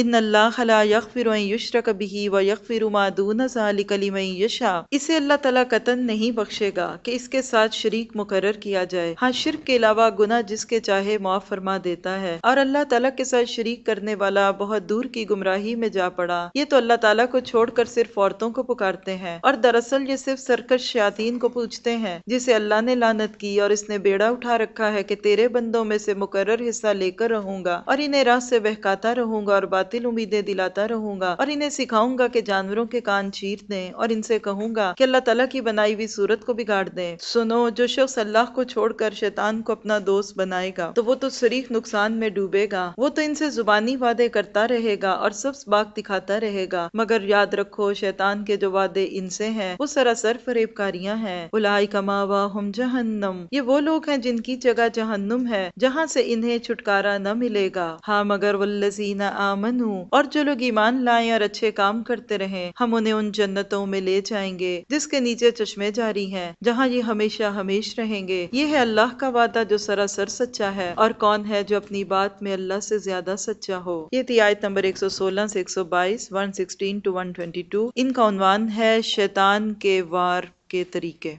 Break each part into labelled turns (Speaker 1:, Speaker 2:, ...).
Speaker 1: ان اللہ خلا یغفر یش یشرک بہی و یشا اسے اللہ تعالیٰ قطن نہیں بخشے گا کہ اس کے ساتھ شریک مقرر کیا جائے ہاں شرک کے علاوہ گناہ جس کے چاہے معاف فرما دیتا ہے اور اللہ تعالیٰ کے ساتھ شریک کرنے والا بہت دور کی گمراہی میں جا پڑا یہ تو اللہ تعالیٰ کو چھوڑ کر صرف عورتوں کو پکارتے ہیں اور دراصل یہ صرف سرکش شیاطین کو پوچھتے ہیں جسے اللہ نے لانت کی اور اس نے بیڑا اٹھا رکھا ہے کہ تیرے بندوں میں سے مقرر حصہ لے کر رہوں گا اور انہیں راہ سے بہکاتا رہوں گا اور باطل امیدیں دلاتا رہوں گا اور انہیں سکھاؤں گا کہ جانوروں کے کان چیر دیں اور ان سے کہوں گا کہ اللہ تعالیٰ کی بنائی ہوئی صورت کو بگاڑ دیں سنو جو شخص اللہ کو چھوڑ کر شیطان کو اپنا دوست بنائے گا تو وہ تو شریک نقصان میں ڈوبے گا وہ تو ان سے زبانی وعدے کرتا رہے گا اور سب باغ دکھاتا رہے گا مگر یاد رکھو شیطان کے جو وعدے ان سے ہیں وہ سراسر فریب کاریاں ہیں الائی کما ہم جہنم یہ وہ لوگ ہیں جن کی جگہ جہنم ہے جہاں سے انہیں چھٹکارا نہ ملے گا ہاں مگر والذین آمن ہوں اور جو لوگ ایمان لائیں اور اچھے کام کرتے رہیں ہم انہیں ان جنتوں میں لے جائیں گے جس کے نیچے چشمے جاری ہیں جہاں یہ ہمیشہ ہمیش رہیں گے یہ ہے اللہ کا وعدہ جو سراسر سچا ہے اور کون ہے جو اپنی بات میں اللہ سے زیادہ سچا ہو یہ تھی آیت نمبر 116 سے 122 116 to 122 ٹو ان کا عنوان ہے شیطان کے وار کے طریقے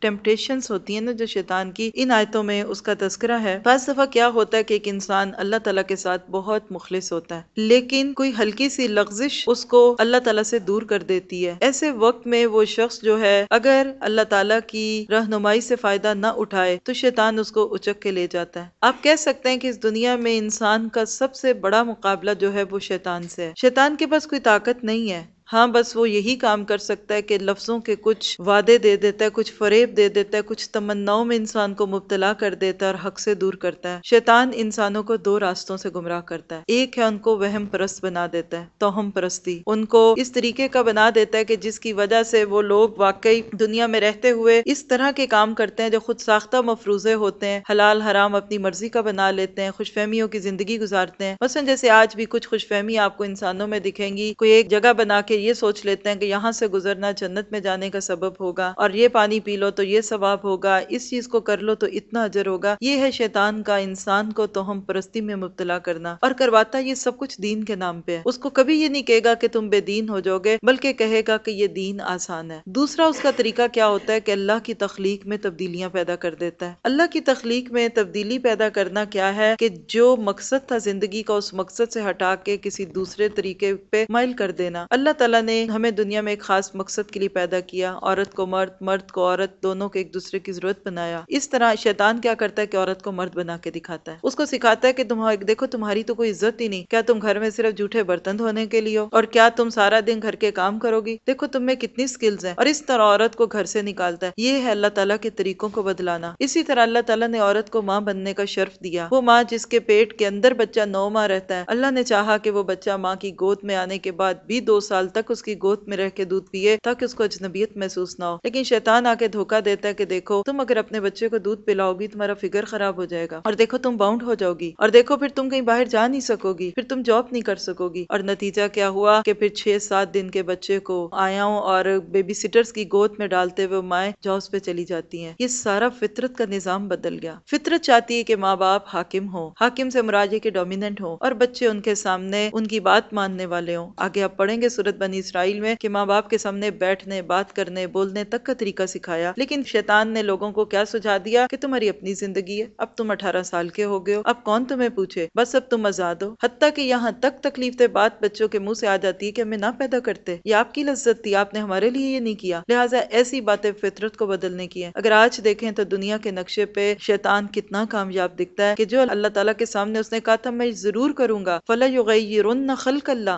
Speaker 1: ٹیمپٹیشنز ہوتی ہیں نا جو شیطان کی ان آیتوں میں اس کا تذکرہ ہے بعض دفعہ کیا ہوتا ہے کہ ایک انسان اللہ تعالیٰ کے ساتھ بہت مخلص ہوتا ہے لیکن کوئی ہلکی سی لغزش اس کو اللہ تعالیٰ سے دور کر دیتی ہے ایسے وقت میں وہ شخص جو ہے اگر اللہ تعالیٰ کی رہنمائی سے فائدہ نہ اٹھائے تو شیطان اس کو اچک کے لے جاتا ہے آپ کہہ سکتے ہیں کہ اس دنیا میں انسان کا سب سے بڑا مقابلہ جو ہے وہ شیطان سے ہے شیطان کے پاس کوئی طاقت نہیں ہے ہاں بس وہ یہی کام کر سکتا ہے کہ لفظوں کے کچھ وعدے دے دیتا ہے کچھ فریب دے دیتا ہے کچھ تمناؤں میں انسان کو مبتلا کر دیتا ہے اور حق سے دور کرتا ہے شیطان انسانوں کو دو راستوں سے گمراہ کرتا ہے ایک ہے ان کو وہم پرست بنا دیتا ہے توہم پرستی ان کو اس طریقے کا بنا دیتا ہے کہ جس کی وجہ سے وہ لوگ واقعی دنیا میں رہتے ہوئے اس طرح کے کام کرتے ہیں جو خود ساختہ مفروضے ہوتے ہیں حلال حرام اپنی مرضی کا بنا لیتے ہیں خوش فہمیوں کی زندگی گزارتے ہیں مثلا جیسے آج بھی کچھ خوش فہمی آپ کو انسانوں میں دکھیں گی کوئی ایک جگہ بنا کے یہ سوچ لیتے ہیں کہ یہاں سے گزرنا جنت میں جانے کا سبب ہوگا اور یہ پانی پی لو تو یہ ثواب ہوگا اس چیز کو کر لو تو اتنا اجر ہوگا یہ ہے شیطان کا انسان کو تو ہم پرستی میں مبتلا کرنا اور کرواتا یہ سب کچھ دین کے نام پہ ہے اس کو کبھی یہ نہیں کہے گا کہ تم بے دین ہو جاؤ گے بلکہ کہے گا کہ یہ دین آسان ہے دوسرا اس کا طریقہ کیا ہوتا ہے کہ اللہ کی تخلیق میں تبدیلیاں پیدا کر دیتا ہے اللہ کی تخلیق میں تبدیلی پیدا کرنا کیا ہے کہ جو مقصد تھا زندگی کا اس مقصد سے ہٹا کے کسی دوسرے طریقے پہ مائل کر دینا اللہ تعالیٰ تعالیٰ نے ہمیں دنیا میں ایک خاص مقصد کے لیے پیدا کیا عورت کو مرد مرد کو عورت دونوں کو ایک دوسرے کی ضرورت بنایا اس طرح شیطان کیا کرتا ہے کہ عورت کو مرد بنا کے دکھاتا ہے اس کو سکھاتا ہے کہ دیکھو تمہاری تو کوئی عزت ہی نہیں کیا تم گھر میں صرف جھوٹے برتن دھونے کے لیے اور کیا تم سارا دن گھر کے کام کرو گی دیکھو تم میں کتنی اسکلز ہیں اور اس طرح عورت کو گھر سے نکالتا ہے یہ ہے اللہ تعالیٰ کے طریقوں کو بدلانا اسی طرح اللہ تعالیٰ نے عورت کو ماں بننے کا شرف دیا وہ ماں جس کے پیٹ کے اندر بچہ نو ماں رہتا ہے اللہ نے چاہا کہ وہ بچہ ماں کی گود میں آنے کے بعد بھی دو سال تک تک اس کی گوت میں رہ کے دودھ پیئے تاکہ اس کو اجنبیت محسوس نہ ہو لیکن شیطان آ کے دھوکا دیتا ہے کہ دیکھو تم اگر اپنے بچے کو دودھ پلاؤ گی تمہارا فگر خراب ہو جائے گا اور دیکھو تم باؤنڈ ہو جاؤ گی اور دیکھو پھر تم کہیں باہر جا نہیں سکو گی پھر تم جاب نہیں کر سکو گی اور نتیجہ کیا ہوا کہ پھر چھ سات دن کے بچے کو آیا ہوں اور بیبی سٹرز کی گوت میں ڈالتے ہوئے مائیں جابس پہ چلی جاتی ہیں یہ سارا فطرت کا نظام بدل گیا فطرت چاہتی ہے کہ ماں باپ حاکم ہوں حاکم سے مراجے کے ڈومیننٹ ہوں اور بچے ان کے سامنے ان کی بات ماننے والے ہوں آگے آپ پڑھیں گے سورت بنی اسرائیل میں کہ ماں باپ کے سامنے بیٹھنے بات کرنے بولنے تک کا طریقہ سکھایا لیکن شیطان نے لوگوں کو کیا سجھا دیا کہ تمہاری اپنی زندگی ہے اب تم اٹھارہ سال کے ہو گئے ہو اب کون تمہیں پوچھے بس اب تم ہو حتیٰ کہ یہاں تک تکلیف بات بچوں کے منہ سے آ جاتی ہے کہ ہمیں نہ پیدا کرتے یہ آپ کی لذت تھی آپ نے ہمارے لیے یہ نہیں کیا لہٰذا ایسی باتیں فطرت کو بدلنے کی ہیں اگر آج دیکھیں تو دنیا کے نقشے پہ شیطان کتنا کامیاب دکھتا ہے کہ جو اللہ تعالیٰ کے سامنے اس نے کہا تھا میں ضرور کروں گا فلاح یو گئی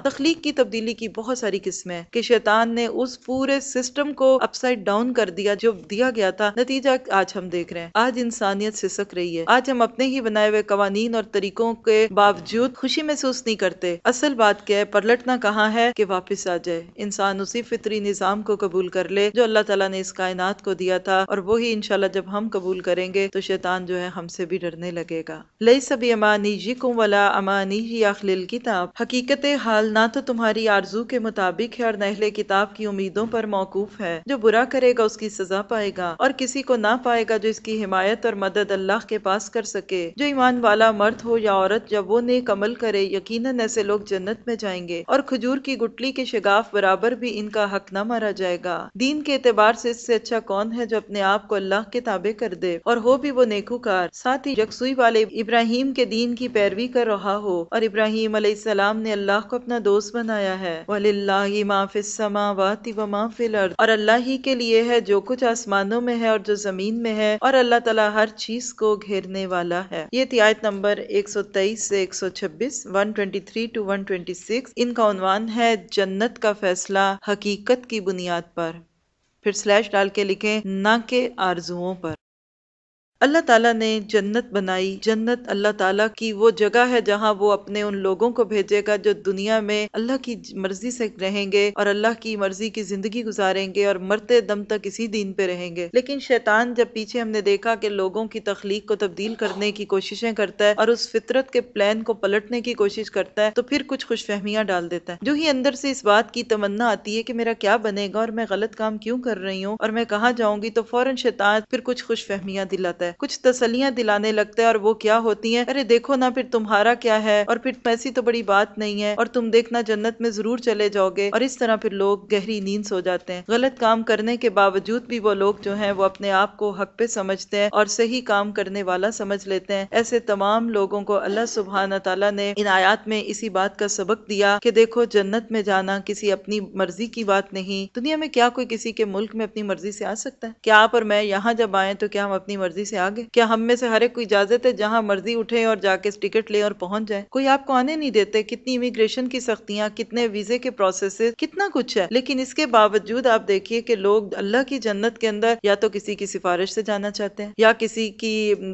Speaker 1: تخلیق کی تبدیلی کی بہت ساری ساری قسمیں کہ شیطان نے اس پورے سسٹم کو اپ سائڈ ڈاؤن کر دیا جو دیا گیا تھا نتیجہ آج ہم دیکھ رہے ہیں آج انسانیت سسک رہی ہے آج ہم اپنے ہی بنائے ہوئے قوانین اور طریقوں کے باوجود خوشی محسوس نہیں کرتے اصل بات کیا ہے پلٹنا کہاں ہے کہ واپس آ جائے انسان اسی فطری نظام کو قبول کر لے جو اللہ تعالیٰ نے اس کائنات کو دیا تھا اور وہی انشاءاللہ جب ہم قبول کریں گے تو شیطان جو ہے ہم سے بھی ڈرنے لگے گا لئی سبھی امانی جی کم ولا امانی جی کتاب حقیقت حال نہ تو تمہاری آرزو کے مطابق مطابق ہے اور نہلے کتاب کی امیدوں پر موقوف ہے جو برا کرے گا اس کی سزا پائے گا اور کسی کو نہ پائے گا جو اس کی حمایت اور مدد اللہ کے پاس کر سکے جو ایمان والا مرد ہو یا عورت جب وہ نیک عمل کرے یقیناً ایسے لوگ جنت میں جائیں گے اور کھجور کی گٹلی کے شگاف برابر بھی ان کا حق نہ مارا جائے گا دین کے اعتبار سے اس سے اچھا کون ہے جو اپنے آپ کو اللہ کے تابع کر دے اور ہو بھی وہ نیکوکار ساتھ ہی یکسوئی والے ابراہیم کے دین کی پیروی کر رہا ہو اور ابراہیم علیہ السلام نے اللہ کو اپنا دوست بنایا ہے اللہ ما فی السماوات و ما فی الارض اور اللہ ہی کے لیے ہے جو کچھ آسمانوں میں ہے اور جو زمین میں ہے اور اللہ تعالیٰ ہر چیز کو گھیرنے والا ہے یہ آیت نمبر 123 سے 126 123 to 126 ٹو ان کا عنوان ہے جنت کا فیصلہ حقیقت کی بنیاد پر پھر سلیش ڈال کے لکھیں نہ کے آرزوؤں پر اللہ تعالیٰ نے جنت بنائی جنت اللہ تعالیٰ کی وہ جگہ ہے جہاں وہ اپنے ان لوگوں کو بھیجے گا جو دنیا میں اللہ کی مرضی سے رہیں گے اور اللہ کی مرضی کی زندگی گزاریں گے اور مرتے دم تک اسی دین پہ رہیں گے لیکن شیطان جب پیچھے ہم نے دیکھا کہ لوگوں کی تخلیق کو تبدیل کرنے کی کوششیں کرتا ہے اور اس فطرت کے پلان کو پلٹنے کی کوشش کرتا ہے تو پھر کچھ خوش فہمیاں ڈال دیتا ہے جو ہی اندر سے اس بات کی تمنا آتی ہے کہ میرا کیا بنے گا اور میں غلط کام کیوں کر رہی ہوں اور میں کہاں جاؤں گی تو فوراً شیطان پھر کچھ خوش فہمیاں دلاتا ہے کچھ تسلیاں دلانے لگتے ہے اور وہ کیا ہوتی ہیں ارے دیکھو نا پھر تمہارا کیا ہے اور پھر پیسی تو بڑی بات نہیں ہے اور تم دیکھنا جنت میں ضرور چلے جاؤ گے اور اس طرح پھر لوگ گہری نیند سو جاتے ہیں غلط کام کرنے کے باوجود بھی وہ لوگ جو ہیں وہ اپنے آپ کو حق پہ سمجھتے ہیں اور صحیح کام کرنے والا سمجھ لیتے ہیں ایسے تمام لوگوں کو اللہ سبحانہ تعالیٰ نے ان آیات میں اسی بات کا سبق دیا کہ دیکھو جنت میں جانا کسی اپنی مرضی کی بات نہیں دنیا میں کیا کوئی کسی کے ملک میں اپنی مرضی سے آ سکتا ہے کیا آپ اور میں یہاں جب آئیں تو کیا ہم اپنی مرضی سے کیا ہم میں سے ہر ایک کو اجازت ہے جہاں مرضی اٹھے اور جا کے ٹکٹ لے اور پہنچ جائے کوئی آپ کو آنے نہیں دیتے کتنی امیگریشن کی سختیاں کتنے ویزے کے پروسیس کتنا کچھ ہے لیکن اس کے باوجود آپ دیکھیے اللہ کی جنت کے اندر یا تو کسی کی سفارش سے جانا چاہتے ہیں یا کسی کی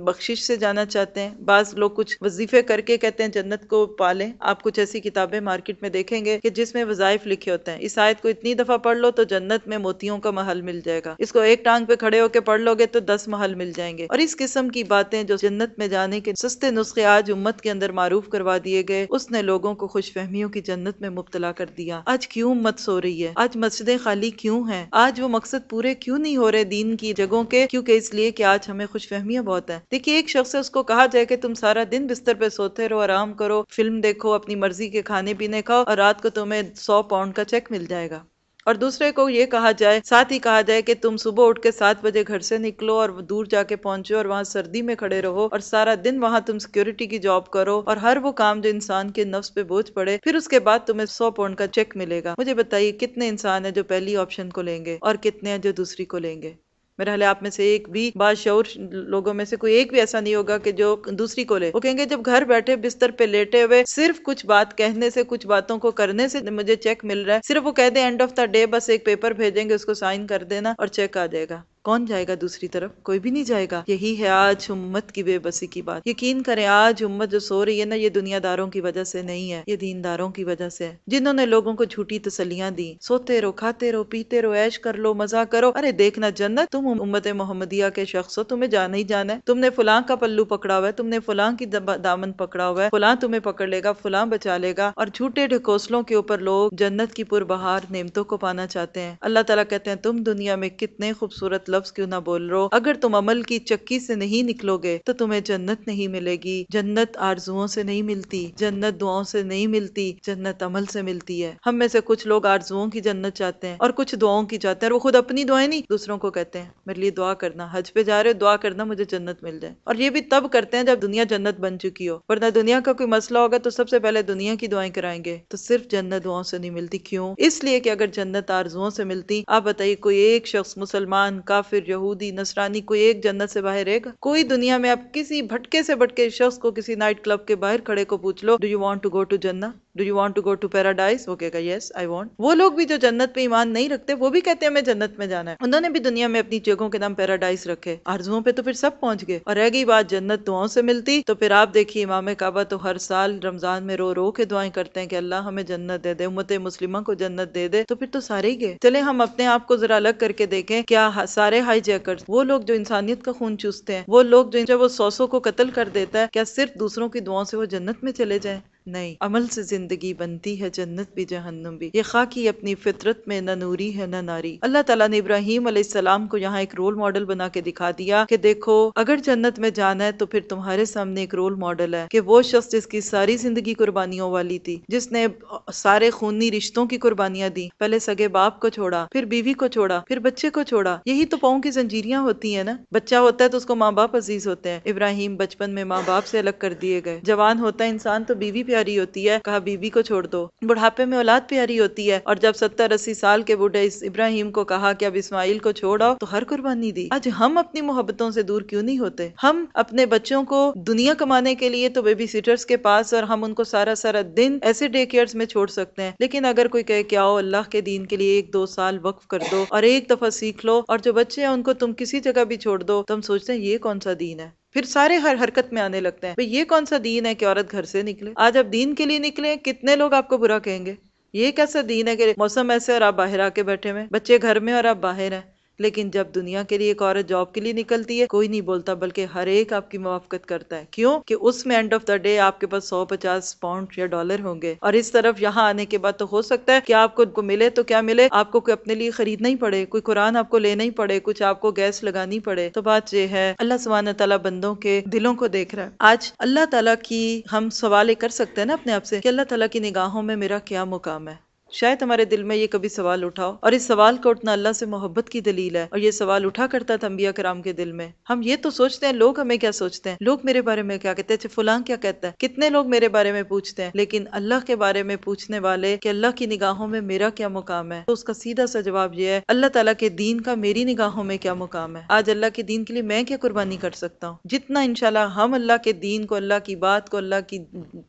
Speaker 1: بخشش سے جانا چاہتے ہیں بعض لوگ کچھ وظیفے کر کے کہتے ہیں جنت کو پالیں آپ کچھ ایسی کتابیں مارکیٹ میں دیکھیں گے کہ جس میں وظائف لکھے ہوتے ہیں اس آیت کو اتنی دفعہ پڑھ لو تو جنت میں موتیوں کا محل مل جائے گا اس کو ایک ٹانگ پہ کھڑے ہو کے پڑھ لو گے تو دس محل مل جائیں گے اور اس قسم کی باتیں جو جنت میں جانے کے سستے نسخے آج امت کے اندر معروف کروا دیے گئے اس نے لوگوں کو خوش فہمیوں کی جنت میں مبتلا کر دیا آج کیوں امت سو رہی ہے آج مسجدیں خالی کیوں ہیں آج وہ مقصد پورے کیوں نہیں ہو رہے دین کی جگہوں کے کیونکہ اس لیے کہ آج ہمیں خوش فہمیاں بہت ہیں دیکھیے ایک شخص سے اس کو کہا جائے کہ تم سارا دن بستر پہ سوتے رہو آرام کرو فلم دیکھو اپنی مرضی کے کھانے پینے کھاؤ اور رات کو تمہیں سو پاؤنڈ کا چیک مل جائے گا اور دوسرے کو یہ کہا جائے ساتھ ہی کہا جائے کہ تم صبح اٹھ کے سات بجے گھر سے نکلو اور دور جا کے پہنچو اور وہاں سردی میں کھڑے رہو اور سارا دن وہاں تم سیکیورٹی کی جاب کرو اور ہر وہ کام جو انسان کے نفس پہ بوجھ پڑے پھر اس کے بعد تمہیں سو پاؤنڈ کا چیک ملے گا مجھے بتائیے کتنے انسان ہیں جو پہلی آپشن کو لیں گے اور کتنے ہیں جو دوسری کو لیں گے میرے آپ میں سے ایک بھی باشعور لوگوں میں سے کوئی ایک بھی ایسا نہیں ہوگا کہ جو دوسری کو لے وہ کہیں گے جب گھر بیٹھے بستر پہ لیٹے ہوئے صرف کچھ بات کہنے سے کچھ باتوں کو کرنے سے مجھے چیک مل رہا ہے صرف وہ کہہ دیں اینڈ آف دا ڈے بس ایک پیپر بھیجیں گے اس کو سائن کر دینا اور چیک آ جائے گا کون جائے گا دوسری طرف کوئی بھی نہیں جائے گا یہی ہے آج امت کی بے بسی کی بات یقین کریں آج امت جو سو رہی ہے نا یہ دنیا داروں کی وجہ سے نہیں ہے یہ دین داروں کی وجہ سے جنہوں نے لوگوں کو جھوٹی تسلیاں دی سوتے رہو کھاتے رہو پیتے رہو عیش کر لو مزہ کرو ارے دیکھنا جنت تم امت محمدیہ کے شخص ہو تمہیں جانا ہی جانا ہے تم نے فلاں کا پلو پکڑا ہوا ہے تم نے فلاں کی دامن پکڑا ہوا ہے فلاں تمہیں لے گا فلاں بچا لے گا اور جھوٹے ڈھکوسلوں کے اوپر لوگ جنت کی پر بہار نعمتوں کو پانا چاہتے ہیں اللہ تعالیٰ کہتے ہیں تم دنیا میں کتنے خوبصورت لفظ مطلب کیوں نہ بول رہو اگر تم عمل کی چکی سے نہیں نکلو گے تو تمہیں جنت نہیں ملے گی جنت آرزوؤں سے نہیں ملتی جنت دعاؤں سے نہیں ملتی جنت عمل سے ملتی ہے ہم میں سے کچھ لوگ آرزوؤں کی جنت چاہتے ہیں اور کچھ کی چاہتے ہیں اور وہ خود اپنی دعائیں نہیں دوسروں کو کہتے ہیں میرے لیے دعا کرنا حج پہ جا رہے دعا کرنا مجھے جنت مل جائے اور یہ بھی تب کرتے ہیں جب دنیا جنت بن چکی ہو ورنہ دنیا کا کوئی مسئلہ ہوگا تو سب سے پہلے دنیا کی دعائیں کرائیں گے تو صرف جنت دعاؤں سے نہیں ملتی کیوں اس لیے کہ اگر جنت آرزوؤں سے ملتی آپ بتائیے کوئی ایک شخص مسلمان کا کافر یہودی نصرانی کوئی ایک جنت سے باہر رہے گا کوئی دنیا میں آپ کسی بھٹکے سے بھٹکے شخص کو کسی نائٹ کلب کے باہر کھڑے کو پوچھ لو do you want to go to جنت do you want to go to paradise وہ کہے گا یس آئی وانٹ وہ لوگ بھی جو جنت پہ ایمان نہیں رکھتے وہ بھی کہتے ہیں ہمیں جنت میں جانا ہے انہوں نے بھی دنیا میں اپنی جگہوں کے نام پیراڈائز رکھے آرزوؤں پہ تو پھر سب پہنچ گئے اور رہ گئی بات جنت دعاؤں سے ملتی تو پھر آپ دیکھیے امام کعبہ تو ہر سال رمضان میں رو رو کے دعائیں کرتے ہیں کہ اللہ ہمیں جنت دے دے امت مسلمہ کو جنت دے دے تو پھر تو سارے ہی گئے چلیں ہم اپنے آپ کو ذرا الگ کر کے دیکھیں کیا سارے ہائی جیکرز وہ لوگ جو انسانیت کا خون چوستے ہیں وہ لوگ جب وہ سوسوں کو قتل کر دیتا ہے کیا صرف دوسروں کی دعاؤں سے وہ جنت میں چلے جائیں نہیں عمل سے زندگی بنتی ہے جنت بھی جہنم بھی یہ خاکی کی اپنی فطرت میں نہ نوری ہے نہ ناری اللہ تعالیٰ نے ابراہیم علیہ السلام کو یہاں ایک رول ماڈل بنا کے دکھا دیا کہ دیکھو اگر جنت میں جانا ہے تو پھر تمہارے سامنے ایک رول ہے کہ وہ شخص جس کی ساری زندگی قربانیوں والی تھی جس نے سارے خونی رشتوں کی قربانیاں دی پہلے سگے باپ کو چھوڑا پھر بیوی کو چھوڑا پھر بچے کو چھوڑا یہی تو پاؤں کی زنجیریاں ہوتی ہیں نا بچہ ہوتا ہے تو اس کو ماں باپ عزیز ہوتے ہیں ابراہیم بچپن میں ماں باپ سے الگ کر دیے گئے جوان ہوتا ہے انسان تو بیوی پیار پیاری ہوتی ہے کہا بیوی کو چھوڑ دو بڑھاپے میں اولاد پیاری ہوتی ہے اور جب ستر اسی سال کے بوڑھے ابراہیم کو کہا کہ اب اسماعیل کو چھوڑ آؤ تو ہر قربانی دی آج ہم اپنی محبتوں سے دور کیوں نہیں ہوتے ہم اپنے بچوں کو دنیا کمانے کے لیے تو بیبی سیٹرز کے پاس اور ہم ان کو سارا سارا دن ایسے ڈے کیئرز میں چھوڑ سکتے ہیں لیکن اگر کوئی کہے کہ آؤ اللہ کے دین کے لیے ایک دو سال وقف کر دو اور ایک دفعہ سیکھ لو اور جو بچے ہیں ان کو تم کسی جگہ بھی چھوڑ دو تو ہم سوچتے ہیں یہ کون سا دین ہے پھر سارے ہر حرکت میں آنے لگتے ہیں بھائی یہ کون سا دین ہے کہ عورت گھر سے نکلے آج آپ دین کے لیے نکلے کتنے لوگ آپ کو برا کہیں گے یہ کیسا دین ہے کہ موسم ایسے اور آپ باہر آ کے بیٹھے ہوئے بچے گھر میں اور آپ باہر ہیں لیکن جب دنیا کے لیے ایک عورت جاب کے لیے نکلتی ہے کوئی نہیں بولتا بلکہ ہر ایک آپ کی موافقت کرتا ہے کیوں کہ اس میں اینڈ آف دا ڈے آپ کے پاس سو پچاس پاؤنڈ یا ڈالر ہوں گے اور اس طرف یہاں آنے کے بعد تو ہو سکتا ہے کہ آپ کو ملے تو کیا ملے آپ کو کوئی اپنے لیے خریدنا ہی پڑے کوئی قرآن آپ کو لینا ہی پڑے کچھ آپ کو گیس لگانی پڑے تو بات یہ ہے اللہ سبحانہ تعالیٰ بندوں کے دلوں کو دیکھ رہا ہے آج اللہ تعالیٰ کی ہم سوالے کر سکتے ہیں نا اپنے آپ سے کہ اللہ تعالیٰ کی نگاہوں میں میرا کیا مقام ہے شاید ہمارے دل میں یہ کبھی سوال اٹھاؤ اور اس سوال کا اٹھنا اللہ سے محبت کی دلیل ہے اور یہ سوال اٹھا کرتا تھا انبیاء کرام کے دل میں ہم یہ تو سوچتے ہیں لوگ ہمیں کیا سوچتے ہیں لوگ میرے بارے میں کیا کہتے ہیں اچھا، فلاں کیا کہتا ہے کتنے لوگ میرے بارے میں پوچھتے ہیں لیکن اللہ کے بارے میں پوچھنے والے کہ اللہ کی نگاہوں میں میرا کیا مقام ہے تو اس کا سیدھا سا جواب یہ ہے اللہ تعالیٰ کے دین کا میری نگاہوں میں کیا مقام ہے آج اللہ کے دین کے لیے میں کیا قربانی کر سکتا ہوں جتنا ان ہم اللہ کے دین کو اللہ کی بات کو اللہ کی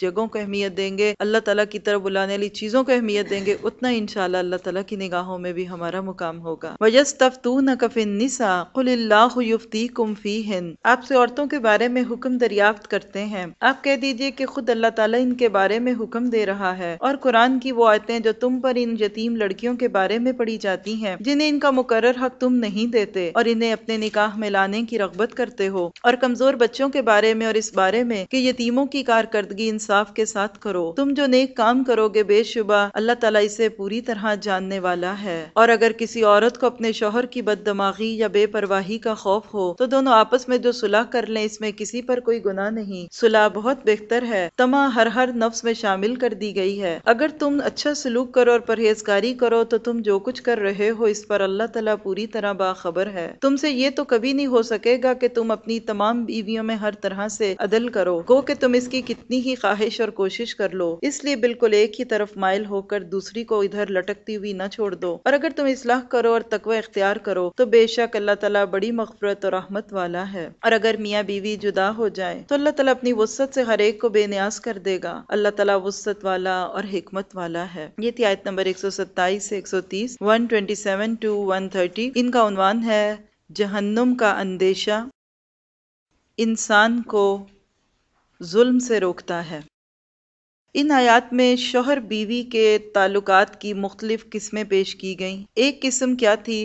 Speaker 1: جگہوں کو اہمیت دیں گے اللہ تعالیٰ کی طرف بلانے والی چیزوں کو اہمیت دیں گے اتنا انشاءاللہ اللہ تعالیٰ کی نگاہوں میں بھی ہمارا مقام ہوگا آپ سے عورتوں کے بارے میں حکم دریافت کرتے ہیں آپ کہہ دیجئے کہ خود اللہ تعالیٰ ان کے بارے میں حکم دے رہا ہے اور قرآن کی وہ آیتیں جو تم پر ان یتیم لڑکیوں کے بارے میں پڑھی جاتی ہیں جنہیں ان کا مقرر حق تم نہیں دیتے اور انہیں اپنے نکاح میں لانے کی رغبت کرتے ہو اور کمزور بچوں کے بارے میں اور اس بارے میں کہ یتیموں کی کارکردگی انصاف کے ساتھ کرو تم جو نیک کام کرو گے بے شبہ اللہ تعالیٰ تعالیٰ اسے پوری طرح جاننے والا ہے اور اگر کسی عورت کو اپنے شوہر کی بد دماغی یا بے پرواہی کا خوف ہو تو دونوں آپس میں جو صلح کر لیں اس میں کسی پر کوئی گناہ نہیں صلح بہت بہتر ہے تما ہر ہر نفس میں شامل کر دی گئی ہے اگر تم اچھا سلوک کرو اور پرہیزگاری کرو تو تم جو کچھ کر رہے ہو اس پر اللہ تعالیٰ پوری طرح باخبر ہے تم سے یہ تو کبھی نہیں ہو سکے گا کہ تم اپنی تمام بیویوں میں ہر طرح سے عدل کرو گو کہ تم اس کی کتنی ہی خواہش اور کوشش کر لو اس لیے بالکل ایک ہی طرف مائل ہو کر دوسرے دوسری کو ادھر لٹکتی ہوئی نہ چھوڑ دو اور اگر تم اصلاح کرو اور تقوی اختیار کرو تو بے شک اللہ تعالیٰ بڑی مغفرت اور رحمت والا ہے اور اگر میاں بیوی جدا ہو جائے تو اللہ تعالیٰ اپنی وسط سے ہر ایک کو بے نیاز کر دے گا اللہ تعالیٰ وسط والا اور حکمت والا ہے یہ تھی آیت نمبر 127 سے 130 127 ان کا عنوان ہے جہنم کا اندیشہ انسان کو ظلم سے روکتا ہے ان آیات میں شوہر بیوی کے تعلقات کی مختلف قسمیں پیش کی گئیں ایک قسم کیا تھی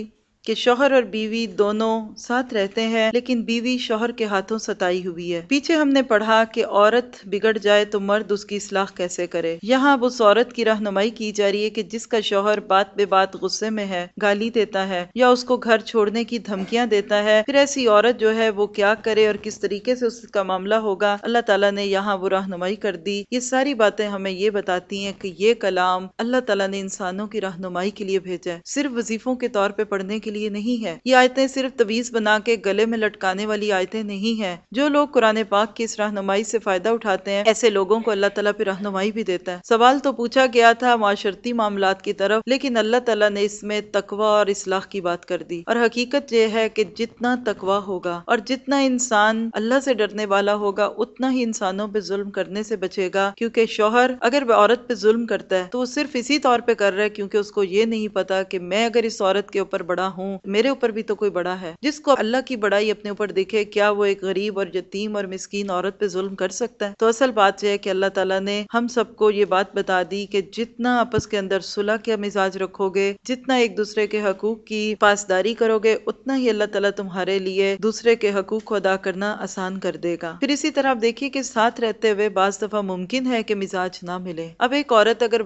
Speaker 1: کہ شوہر اور بیوی دونوں ساتھ رہتے ہیں لیکن بیوی شوہر کے ہاتھوں ستائی ہوئی ہے پیچھے ہم نے پڑھا کہ عورت بگڑ جائے تو مرد اس کی اصلاح کیسے کرے یہاں اب اس عورت کی رہنمائی کی جا رہی ہے کہ جس کا شوہر بات بات بے غصے میں ہے گالی دیتا ہے یا اس کو گھر چھوڑنے کی دھمکیاں دیتا ہے پھر ایسی عورت جو ہے وہ کیا کرے اور کس طریقے سے اس کا معاملہ ہوگا اللہ تعالیٰ نے یہاں وہ رہنمائی کر دی یہ ساری باتیں ہمیں یہ بتاتی ہیں کہ یہ کلام اللہ تعالیٰ نے انسانوں کی رہنمائی کے لیے بھیجا ہے صرف وظیفوں کے طور پہ پڑھنے کے لیے نہیں ہے یہ آیتیں صرف تویز بنا کے گلے میں لٹکانے والی آیتیں نہیں ہیں جو لوگ قرآن پاک کی اس رہنمائی سے فائدہ اٹھاتے ہیں ایسے لوگوں کو اللہ تعالیٰ پہ رہنمائی بھی دیتا ہے سوال تو پوچھا گیا تھا معاشرتی معاملات کی طرف لیکن اللہ تعالیٰ نے اس میں تقوی اور اصلاح کی بات کر دی اور حقیقت یہ ہے کہ جتنا تقوی ہوگا اور جتنا انسان اللہ سے ڈرنے والا ہوگا اتنا ہی انسانوں پہ ظلم کرنے سے بچے گا کیونکہ شوہر اگر عورت پہ ظلم کرتا ہے تو وہ صرف اسی طور پہ کر رہا ہے کیونکہ اس کو یہ نہیں پتا کہ میں اگر اس عورت کے اوپر بڑا ہوں ہوں میرے اوپر بھی تو کوئی بڑا ہے جس کو اللہ کی بڑائی اپنے اوپر دیکھے کیا وہ ایک غریب اور یتیم اور مسکین عورت ظلم کر سکتا ہے تو اصل بات یہ ہے کہ اللہ تعالیٰ نے ہم سب کو یہ بات بتا دی کہ جتنا آپس کے اندر صلح مزاج رکھو گے جتنا ایک دوسرے کے حقوق کی پاسداری کرو گے اتنا ہی اللہ تعالیٰ تمہارے لیے دوسرے کے حقوق کو ادا کرنا آسان کر دے گا پھر اسی طرح آپ دیکھیے کہ ساتھ رہتے ہوئے بعض دفعہ ممکن ہے کہ مزاج نہ ملے اب ایک عورت اگر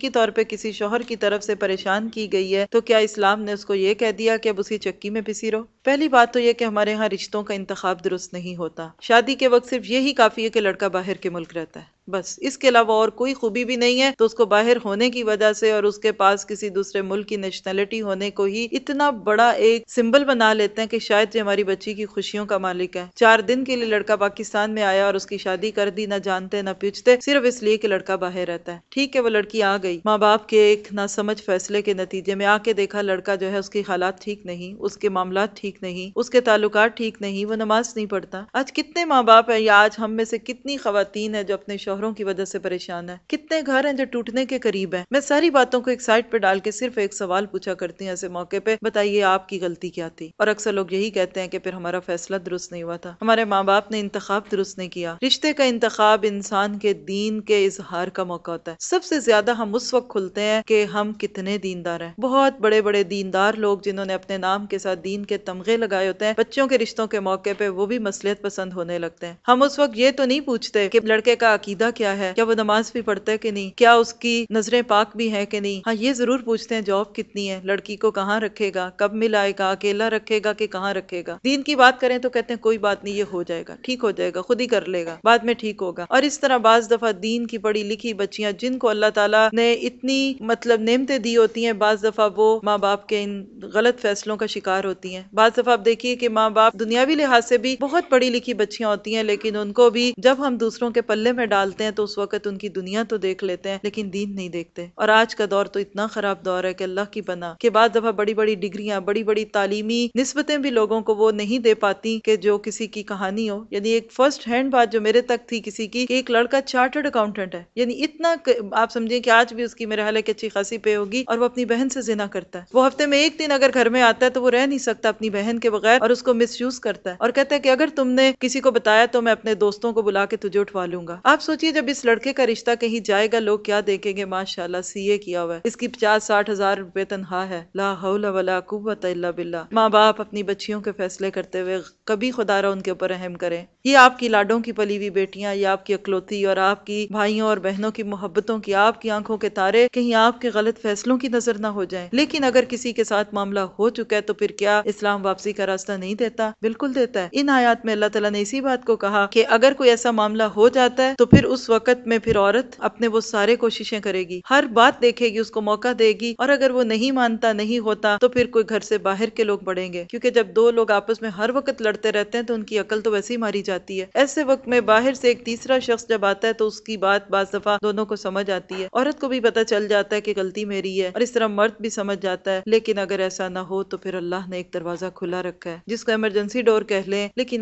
Speaker 1: کی طور پہ کسی شوہر کی طرف سے پریشان کی گئی ہے تو کیا اسلام نے اس کو یہ کہہ دیا کہ اب اسی چکی میں پسی رہو پہلی بات تو یہ کہ ہمارے ہاں رشتوں کا انتخاب درست نہیں ہوتا شادی کے وقت صرف یہی کافی ہے کہ لڑکا باہر کے ملک رہتا ہے بس اس کے علاوہ اور کوئی خوبی بھی نہیں ہے تو اس کو باہر ہونے کی وجہ سے اور اس کے پاس کسی دوسرے ملک کی نیشنلٹی ہونے کو ہی اتنا بڑا ایک سمبل بنا لیتے ہیں کہ شاید یہ ہماری بچی کی خوشیوں کا مالک ہے چار دن کے لیے لڑکا پاکستان میں آیا اور اس کی شادی کر دی نہ جانتے نہ پیچھتے صرف اس لیے کہ لڑکا باہر رہتا ہے ٹھیک ہے وہ لڑکی آ گئی ماں باپ کے ایک نہ سمجھ فیصلے کے نتیجے میں آ کے دیکھا لڑکا جو ہے اس کے حالات ٹھیک نہیں اس کے معاملات ٹھیک نہیں اس کے تعلقات ٹھیک نہیں وہ نماز نہیں پڑھتا آج کتنے ماں باپ ہیں یا آج ہم میں سے کتنی خواتین ہیں جو اپنے شوہر شوہروں کی وجہ سے پریشان ہے کتنے گھر ہیں جو ٹوٹنے کے قریب ہیں میں ساری باتوں کو ایک سائڈ پہ ڈال کے صرف ایک سوال پوچھا کرتی ہوں ایسے موقع پہ بتائیے آپ کی غلطی کیا تھی اور اکثر لوگ یہی کہتے ہیں کہ پھر ہمارا فیصلہ درست نہیں ہوا تھا ہمارے ماں باپ نے انتخاب درست نہیں کیا رشتے کا انتخاب انسان کے دین کے اظہار کا موقع ہوتا ہے سب سے زیادہ ہم اس وقت کھلتے ہیں کہ ہم کتنے دیندار ہیں بہت بڑے بڑے دیندار لوگ جنہوں نے اپنے نام کے ساتھ دین کے تمغے لگائے ہوتے ہیں بچوں کے رشتوں کے موقع پہ وہ بھی مسلحت پسند ہونے لگتے ہیں ہم اس وقت یہ تو نہیں پوچھتے کہ لڑکے کا عقیدہ عقیدہ کیا ہے کیا وہ نماز بھی پڑھتا ہے کہ نہیں کیا اس کی نظریں پاک بھی ہیں کہ نہیں ہاں یہ ضرور پوچھتے ہیں جاب کتنی ہے لڑکی کو کہاں رکھے گا کب ملائے گا اکیلا رکھے گا کہ کہاں رکھے گا دین کی بات کریں تو کہتے ہیں کوئی بات نہیں یہ ہو جائے گا ٹھیک ہو جائے گا خود ہی کر لے گا بعد میں ٹھیک ہوگا اور اس طرح بعض دفعہ دین کی پڑھی لکھی بچیاں جن کو اللہ تعالیٰ نے اتنی مطلب نعمتیں دی ہوتی ہیں بعض دفعہ وہ ماں باپ کے ان غلط فیصلوں کا شکار ہوتی ہیں بعض دفعہ آپ دیکھیے کہ ماں باپ دنیاوی لحاظ سے بھی بہت پڑھی لکھی بچیاں ہوتی ہیں لیکن ان کو بھی جب ہم دوسروں کے پلے میں ڈال ہیں تو اس وقت ان کی دنیا تو دیکھ لیتے ہیں لیکن دین نہیں دیکھتے اور آج کا دور تو اتنا خراب دور ہے کہ اللہ کی بنا کہ بعض دفعہ بڑی بڑی ڈگریاں بڑی بڑی تعلیمی نسبتیں بھی لوگوں کو وہ نہیں دے پاتی کہ جو کسی کی کہانی ہو یعنی ایک فرسٹ ہینڈ بات جو میرے تک تھی کسی کی کہ ایک لڑکا چارٹرڈ اکاؤنٹنٹ ہے یعنی اتنا آپ سمجھیں کہ آج بھی اس کی میرے حال ہے کہ اچھی خاصی پہ ہوگی اور وہ اپنی بہن سے زنا کرتا ہے وہ ہفتے میں ایک دن اگر گھر میں آتا ہے تو وہ رہ نہیں سکتا اپنی بہن کے بغیر اور اس کو مس یوز کرتا ہے اور کہتا ہے کہ اگر تم نے کسی کو بتایا تو میں اپنے دوستوں کو بلا کے تجھے اٹھوا لوں گا آپ سوچیں جب اس لڑکے کا رشتہ کہیں جائے گا لوگ کیا دیکھیں گے ماشاء اللہ سی اے کیا ہوا ہے اس کی پچاس ساٹھ ہزار روپے تنہا ہے لا ولا قوت الا باللہ ماں باپ اپنی بچیوں کے فیصلے کرتے ہوئے کبھی خدا را ان کے اوپر اہم کریں یہ آپ کی لاڈوں کی پلی ہوئی بیٹیاں یہ آپ کی اکلوتی اور آپ کی بھائیوں اور بہنوں کی محبتوں کی آپ کی آنکھوں کے تارے کہیں آپ کے غلط فیصلوں کی نظر نہ ہو جائیں لیکن اگر کسی کے ساتھ معاملہ ہو چکا ہے تو پھر کیا اسلام واپسی کا راستہ نہیں دیتا بالکل دیتا ہے ان آیات میں اللہ تعالیٰ نے اسی بات کو کہا کہ اگر کوئی ایسا معاملہ ہو جاتا ہے تو پھر اس وقت میں پھر عورت اپنے وہ سارے کوششیں کرے گی ہر بات دیکھے گی اس کو موقع دے گی اور اگر وہ نہیں مانتا نہیں ہوتا تو پھر کوئی گھر سے باہر کے لوگ بڑھیں گے کیونکہ جب دو لوگ آپس میں ہر وقت لڑتے رہتے ہیں تو ان کی عقل تو ویسی ماری جاتی جاتی ہے ایسے وقت میں باہر سے ایک تیسرا شخص جب آتا ہے تو اس کی بات بعض دفعہ دونوں کو سمجھ آتی ہے عورت کو بھی پتا چل جاتا ہے کہ غلطی میری ہے اور اس طرح مرد بھی سمجھ جاتا ہے لیکن اگر ایسا نہ ہو تو پھر اللہ نے ایک دروازہ کھلا رکھا ہے جس کو ایمرجنسی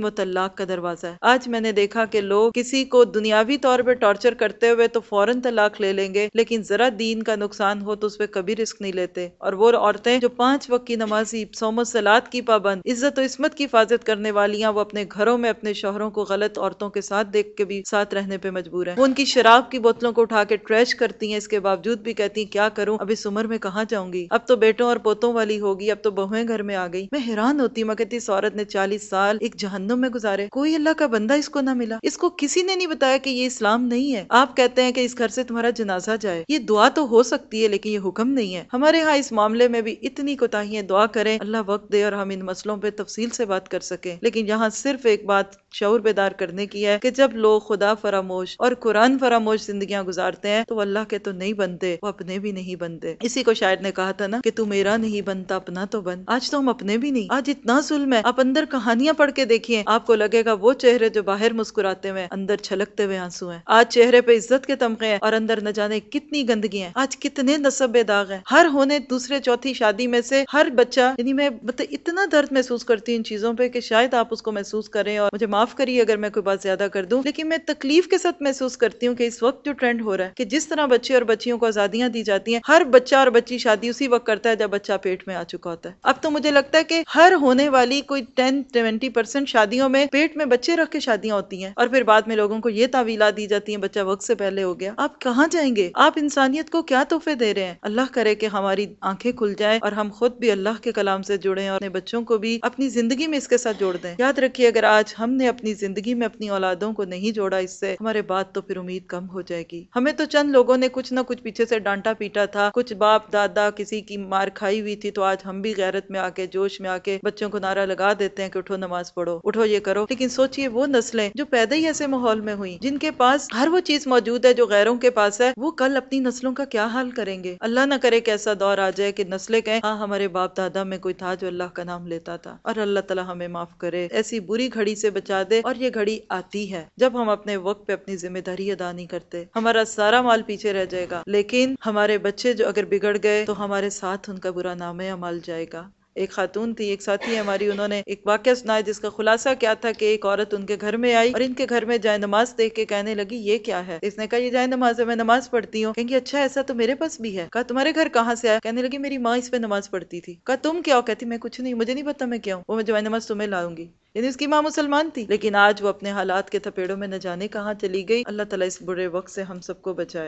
Speaker 1: وہ طلاق کا دروازہ ہے آج میں نے دیکھا کہ لوگ کسی کو دنیاوی طور پہ ٹارچر کرتے ہوئے تو فوراً طلاق لے لیں گے لیکن ذرا دین کا نقصان ہو تو اس پہ کبھی رسک نہیں لیتے اور وہ عورتیں جو پانچ وقت کی نمازی سوم و سلاد کی پابند عزت و عصمت کی حفاظت کرنے والی وہ اپنے گھروں میں اپنے شوہروں کو غلط عورتوں کے ساتھ دیکھ کے بھی ساتھ رہنے پہ مجبور ہیں وہ ان کی شراب کی بوتلوں کو اٹھا کے ٹریش کرتی ہیں اس کے باوجود بھی کہتی ہیں کیا کروں اب اس عمر میں کہاں جاؤں گی اب تو بیٹوں اور پوتوں والی ہوگی اب تو بہویں گھر میں میں میں حیران ہوتی کہتی اس عورت نے چالیس سال ایک جہنم گزارے کوئی اللہ کا بندہ اس کو نہ ملا اس کو کسی نے نہیں بتایا کہ یہ اسلام نہیں ہے آپ کہتے ہیں کہ اس گھر سے تمہارا جنازہ جائے یہ دعا تو ہو سکتی ہے لیکن یہ حکم نہیں ہے ہمارے ہاں اس معاملے میں بھی اتنی کوتاہیاں دعا کریں اللہ وقت دے اور ہم ان مسئلوں پہ تفصیل سے بات کر سکیں لیکن یہاں صرف ایک بات شعور بیدار کرنے کی ہے کہ جب لوگ خدا فراموش اور قرآن فراموش زندگیاں گزارتے ہیں تو اللہ کے تو نہیں بنتے وہ اپنے بھی نہیں بنتے اسی کو شاید نہیں بنتا اپنا تو تو بن آج آج ہم اپنے بھی نہیں اتنا ظلم ہے آپ اندر کہانیاں پڑھ کے آپ کو لگے گا وہ چہرے جو باہر مسکراتے ہوئے اندر چھلکتے ہوئے آنسو ہیں آج چہرے پہ عزت کے تمغے ہیں اور اندر نہ جانے کتنی ہیں آج کتنے نصب داغ ہیں ہر ہونے دوسرے چوتھی شادی میں سے ہر بچہ یعنی میں مطلب اتنا درد محسوس کرتی ہوں ان چیزوں پہ کہ شاید آپ اس کو محسوس کریں اور مجھے معاف کر اگر میں کوئی بات زیادہ کر دوں لیکن میں تکلیف کے ساتھ محسوس کرتی ہوں کہ اس وقت جو ٹرینڈ ہو رہا ہے کہ جس طرح بچے اور بچیوں کو آزادیاں دی جاتی ہیں ہر بچہ اور بچی شادی اسی وقت کرتا ہے جب بچہ پیٹ پیٹ میں میں میں آ چکا ہوتا ہے ہے اب تو مجھے لگتا کہ ہر ہونے والی کوئی ٹین ٹوینٹی پرسینٹ شادیوں بچے رکھ کے شادیاں ہوتی ہیں اور پھر بعد میں لوگوں کو یہ تعویلات دی جاتی ہیں بچہ وقت سے پہلے ہو گیا آپ کہاں جائیں گے آپ انسانیت کو کیا تحفے دے رہے ہیں اللہ کرے کہ ہماری آنکھیں کھل جائیں اور ہم خود بھی اللہ کے کلام سے جڑے بچوں کو بھی اپنی زندگی میں اس کے ساتھ جوڑ دیں یاد رکھیے اگر آج ہم نے اپنی زندگی میں اپنی اولادوں کو نہیں جوڑا اس سے ہمارے بات تو پھر امید کم ہو جائے گی ہمیں تو چند لوگوں نے کچھ نہ کچھ پیچھے سے ڈانٹا پیٹا تھا کچھ باپ دادا کسی کی مار کھائی ہوئی تھی تو آج ہم بھی غیرت میں جوش میں بچوں کو نعرہ لگا دیتے ہیں کہ اٹھو اٹھو نماز پڑھو یہ کرو لیکن وہ نسلیں جو پیدا ہی ایسے ماحول میں ہوئی جن کے پاس ہر وہ چیز موجود ہے جو غیروں کے پاس ہے وہ کل اپنی نسلوں کا کیا حال کریں گے اللہ نہ کرے کہ جائے کہ نسلیں ہاں ہمارے باپ دادا میں کوئی تھا جو اللہ کا نام لیتا تھا اور اللہ تعالیٰ ہمیں معاف کرے ایسی بری گھڑی سے بچا دے دے اور یہ گھڑی آتی ہے جب ہم اپنے وقت پہ اپنی ذمہ داری ادا نہیں کرتے ہمارا سارا مال پیچھے رہ جائے گا لیکن ہمارے بچے جو اگر بگڑ گئے تو ہمارے ساتھ ان کا برا نام عمل جائے گا ایک خاتون تھی ایک ساتھی ہماری انہوں نے ایک واقعہ سنا جس کا خلاصہ کیا تھا کہ ایک عورت ان کے گھر میں آئی اور ان کے گھر میں جائے نماز دیکھ کے کہنے لگی یہ کیا ہے اس نے کہا یہ جائے نماز ہے میں نماز پڑھتی ہوں کہیں گے اچھا ایسا تو میرے پاس بھی ہے کہا تمہارے گھر کہاں سے آیا کہنے لگی میری ماں اس پہ نماز پڑھتی تھی کہا تم کیا ہو کہتی میں کچھ نہیں مجھے نہیں پتا میں کیا ہوں وہ میں جائے نماز تمہیں لاؤں گی یعنی اس کی ماں مسلمان تھی لیکن آج وہ اپنے حالات کے تھپیڑوں میں نہ جانے کہاں چلی گئی اللہ تعالیٰ اس برے وقت سے ہم سب کو بچائے